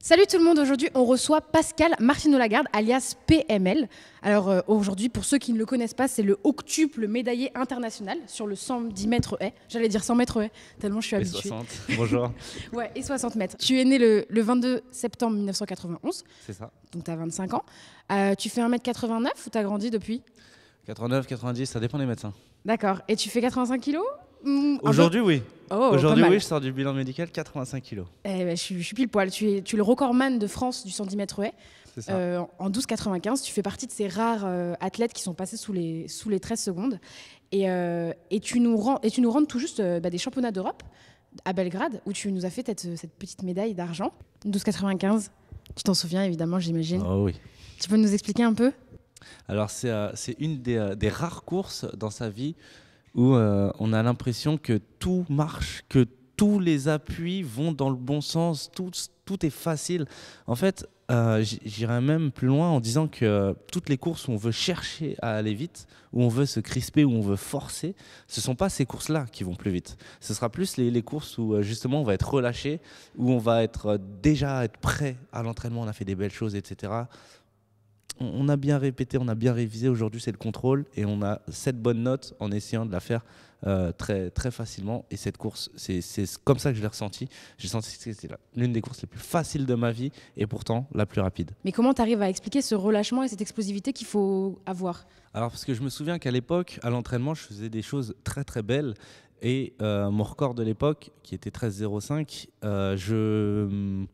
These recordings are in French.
Salut tout le monde, aujourd'hui on reçoit Pascal martineau lagarde alias PML. Alors euh, aujourd'hui pour ceux qui ne le connaissent pas c'est le octuple médaillé international sur le 110 mètres haies. J'allais dire 100 mètres haies, tellement je suis et 60, bonjour. ouais et 60 mètres. Tu es né le, le 22 septembre 1991. C'est ça. Donc tu as 25 ans. Euh, tu fais 1m89 ou tu as grandi depuis 89, 90, ça dépend des médecins. D'accord. Et tu fais 85 kilos Mm, Aujourd'hui, oui. Oh, oh, oh, Aujourd'hui, oui, je sors du bilan médical 85 kilos. Eh ben, je, suis, pile poil. Tu es, tu es le recordman de France du centimètre mètres Euh, en 12,95, tu fais partie de ces rares euh, athlètes qui sont passés sous les, sous les 13 secondes. Et, euh, et tu nous rends, et tu nous rends tout juste euh, bah, des championnats d'Europe à Belgrade, où tu nous as fait cette, cette petite médaille d'argent. 12,95, tu t'en souviens évidemment, j'imagine. Oh oui. Tu peux nous expliquer un peu Alors, c'est une des, des, rares courses dans sa vie où euh, on a l'impression que tout marche, que tous les appuis vont dans le bon sens, tout, est facile. En fait, euh, j'irais même plus loin en disant que toutes les courses où on veut chercher à aller vite, où on veut se crisper, où on veut forcer, ce ne sont pas ces courses-là qui vont plus vite. Ce sera plus les, courses où euh, justement on va être relâché, où on va être euh, déjà être prêt à l'entraînement, on a fait des belles choses, etc on a bien répété, on a bien révisé. Aujourd'hui, c'est le contrôle et on a cette bonne note en essayant de la faire euh, très, très facilement. Et cette course, c'est comme ça que je l'ai ressenti. J'ai senti que c'était l'une des courses les plus faciles de ma vie et pourtant la plus rapide. Mais comment tu arrives à expliquer ce relâchement et cette explosivité qu'il faut avoir Alors, parce que je me souviens qu'à l'époque, à l'entraînement, je faisais des choses très, très belles. Et euh, mon record de l'époque, qui était 13,05, euh, je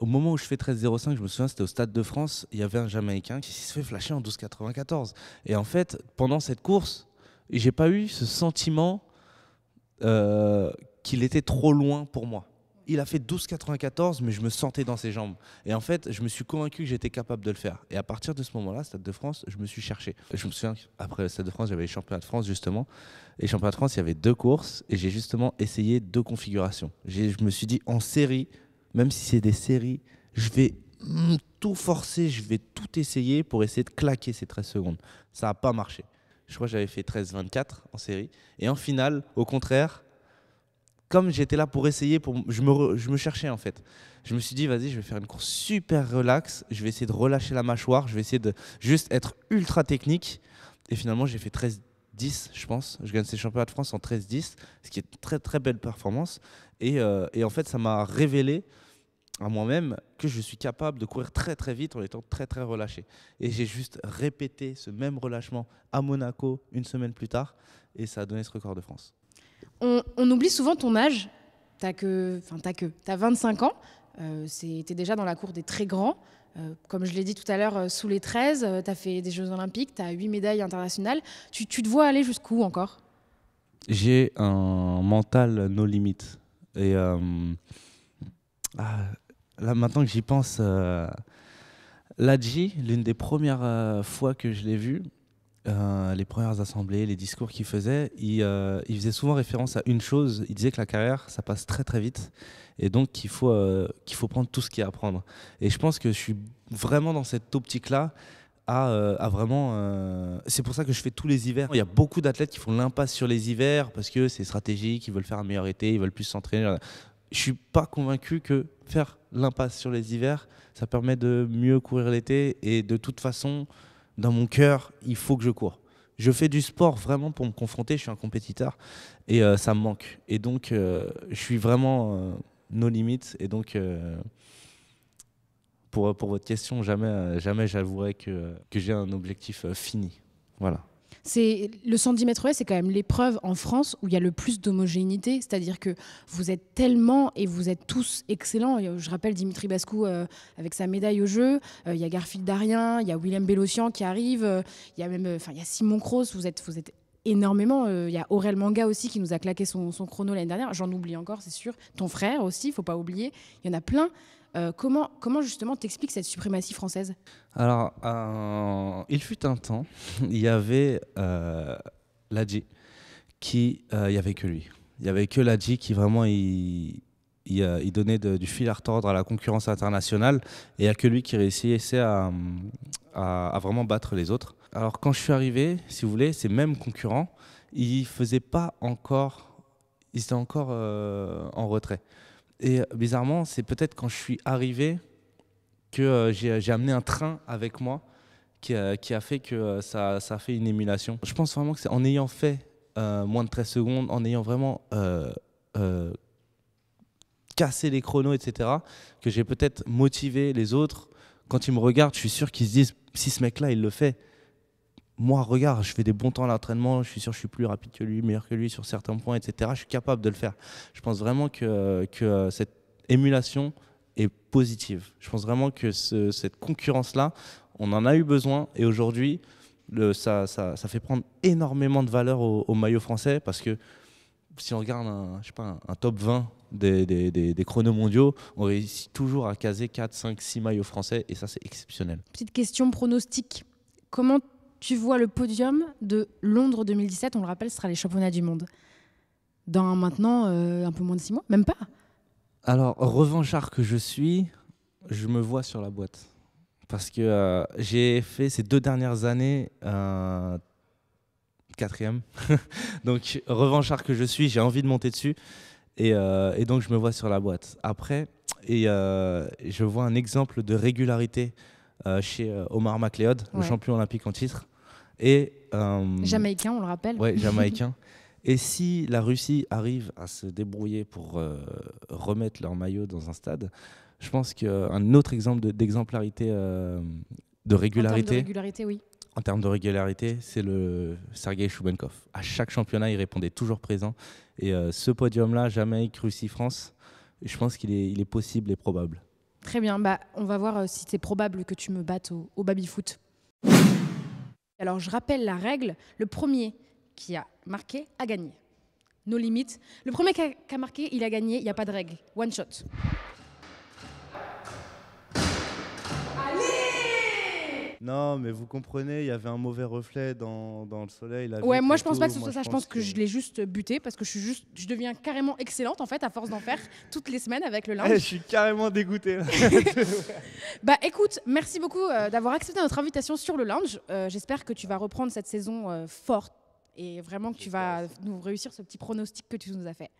au moment où je fais 13,05, je me souviens, c'était au Stade de France, il y avait un Jamaïcain qui s'est fait flasher en 12,94. Et en fait, pendant cette course, j'ai pas eu ce sentiment euh, qu'il était trop loin pour moi. Il a fait 12,94, mais je me sentais dans ses jambes. Et en fait, je me suis convaincu que j'étais capable de le faire. Et à partir de ce moment-là, Stade de France, je me suis cherché. Je me souviens, qu'après le Stade de France, j'avais les Championnats de France, justement. Et Championnats de France, il y avait deux courses. Et j'ai justement essayé deux configurations. Je me suis dit, en série, même si c'est des séries, je vais mm, tout forcer, je vais tout essayer pour essayer de claquer ces 13 secondes. Ça n'a pas marché. Je crois que j'avais fait 13-24 en série. Et en finale, au contraire, comme j'étais là pour essayer, pour, je, me je me cherchais en fait. Je me suis dit, vas-y, je vais faire une course super relax, je vais essayer de relâcher la mâchoire, je vais essayer de juste être ultra technique. Et finalement, j'ai fait 13, je pense. Je gagne ces championnats de France en 13-10, ce qui est une très très belle performance. Et, euh, et en fait, ça m'a révélé à moi-même que je suis capable de courir très très vite en étant très très relâché. Et j'ai juste répété ce même relâchement à Monaco une semaine plus tard, et ça a donné ce record de France. On, oublie souvent ton âge. T'as que, enfin t'as que, t'as 25 ans. Euh, c'était déjà dans la cour des très grands. Euh, comme je l'ai dit tout à l'heure, euh, sous les 13, tu as fait des Jeux Olympiques, tu as 8 médailles internationales. Tu, te vois aller jusqu'où encore J'ai un mental no limit. Et ah, là, maintenant que j'y pense, l'Aji, l'une des premières fois que je l'ai vue, euh, les premières assemblées, les discours qu'il faisait, euh, il, faisait souvent référence à une chose. Il disait que la carrière, ça passe très très vite et donc qu'il faut, euh, qu'il faut prendre tout ce qu'il y a à prendre. Et je pense que je suis vraiment dans cette optique-là. À, à vraiment. c'est pour ça que je fais tous les hivers. Il y a beaucoup d'athlètes qui font l'impasse sur les hivers parce que c'est stratégique, ils veulent faire un meilleur été, ils veulent plus s'entraîner. Je suis pas convaincu que faire l'impasse sur les hivers, ça permet de mieux courir l'été et de toute façon, dans mon cœur, il faut que je cours. Je fais du sport vraiment pour me confronter, je suis un compétiteur et euh, ça me manque. Et donc, euh, je suis vraiment euh, nos limites. Et donc, pour, pour votre question, jamais, jamais j'avouerai que j'ai un objectif fini. Voilà. C'est le 110 mètres c'est quand même l'épreuve en France où il y a le plus d'homogénéité, c'est-à-dire que vous êtes tellement et vous êtes tous excellents. Euh, je rappelle Dimitri Bascou euh, avec sa médaille au jeu. Euh, il y a Garfield Darien, il y a William Bellossian qui arrive. Il y a même, enfin, il a Simon Kroos. Vous êtes, vous êtes énormément. Euh, il y a Aurel Manga aussi qui nous a claqué son, chrono l'année dernière. J'en oublie encore, c'est sûr. Ton frère aussi, il faut pas oublier. Il y en a plein. Euh, comment, comment justement t'expliques cette suprématie française Alors, euh, il fut un temps, il y avait l'Adji qui, il n'y avait que lui. Il y avait que l'Adji qui vraiment, il, donnait du fil à retordre à la concurrence internationale. Et il n'y a que lui qui réussissait à vraiment battre les autres. Alors quand je suis arrivé, si vous voulez, ces mêmes concurrents, ils faisaient pas encore, ils étaient encore euh, en retrait. Et euh, bizarrement, c'est peut-être quand je suis arrivé que euh, j'ai amené un train avec moi qui, a fait que ça, ça, a fait une émulation. Je pense vraiment que c'est en ayant fait moins de 13 secondes, en ayant vraiment cassé les chronos, etc., que j'ai peut-être motivé les autres. Quand ils me regardent, je suis sûr qu'ils se disent, si ce mec-là, il le fait, moi, regarde, je fais des bons temps à l'entraînement, je suis sûr que je suis plus rapide que lui, meilleur que lui sur certains points, etc. Je suis capable de le faire. Je pense vraiment que, que cette émulation est positive. Je pense vraiment que cette concurrence-là, on en a eu besoin et aujourd'hui, ça, ça, fait prendre énormément de valeur au, maillot français parce que si on regarde un, pas, un, top 20 des, chronos mondiaux, on réussit toujours à caser 4, 5, 6 maillots français et ça c'est exceptionnel. Petite question pronostique. Comment tu vois le podium de Londres 2017. On le rappelle, ce sera les championnats du monde. Dans maintenant euh, un peu moins de six mois, même pas. Alors, revanchard que je suis, je me vois sur la boîte. Parce que euh, j'ai fait ces deux dernières années un quatrième. donc, revanchard que je suis, j'ai envie de monter dessus. Et, euh, donc, je me vois sur la boîte. Après, et, je vois un exemple de régularité chez Omar McLeod, le champion olympique en titre. Et, euh, jamaïcain, on le rappelle. Oui, jamaïcain. Et si la Russie arrive à se débrouiller pour euh, remettre leur maillot dans un stade, je pense qu'un autre exemple d'exemplarité, euh, de, régularité. En termes de régularité, oui. En termes de régularité, c'est le Sergei Choubenkov. À chaque championnat, il répondait toujours présent. Et ce podium-là, Jamaïque, Russie, France, je pense qu'il est, il est, possible et probable. Très bien. Bah, on va voir si c'est probable que tu me battes au, au baby-foot. Alors je rappelle la règle, le premier qui a marqué a gagné. Nos limites. Le premier qui a, marqué, il a gagné, il n'y a pas de règle. One shot. Non, mais vous comprenez, il y avait un mauvais reflet dans, dans le soleil. ouais, moi je pense pas que ce soit ça. Je pense que, je l'ai juste buté parce que je suis juste, je deviens carrément excellente en fait à force d'en faire toutes les semaines avec le eh, linge. je suis carrément dégoûtée. bah écoute, merci beaucoup euh, d'avoir accepté notre invitation sur le linge. Euh, j'espère que tu vas reprendre cette saison euh, forte et vraiment que tu vas nous réussir ce petit pronostic que tu nous as fait.